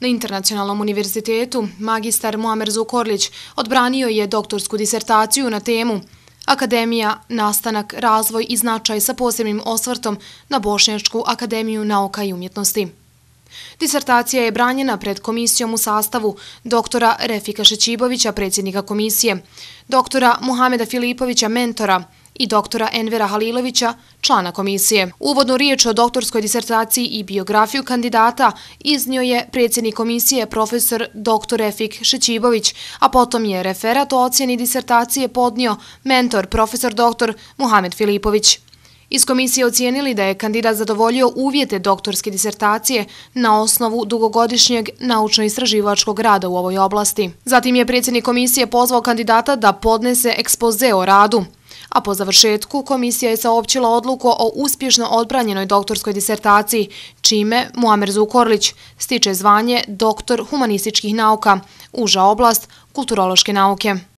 Na Internacionalnom univerzitetu magistar Muamer Zukorlić odbranio je doktorsku disertaciju na temu Akademija, nastanak, razvoj i značaj sa posebnim osvrtom na Bošnjačku akademiju nauka i umjetnosti. Disertacija je branjena pred komisijom u sastavu doktora Refika Šećibovića, predsjednika komisije, doktora Muhameda Filipovića, mentora, i doktora Envera Halilovića, člana komisije. Uvodnu riječ o doktorskoj disertaciji i biografiju kandidata iznio je predsjednik komisije profesor dr. Efik Šećibović, a potom je referat o ocjeni disertacije podnio mentor profesor dr. Muhamed Filipović. Iz komisije ocijenili da je kandidat zadovoljio uvjete doktorske disertacije na osnovu dugogodišnjeg naučno-istraživačkog rada u ovoj oblasti. Zatim je predsjednik komisije pozvao kandidata da podnese ekspoze o radu, a po završetku komisija je saopćila odluku o uspješno odbranjenoj doktorskoj disertaciji, čime Muamer Zukorlić stiče zvanje doktor humanističkih nauka, uža oblast kulturološke nauke.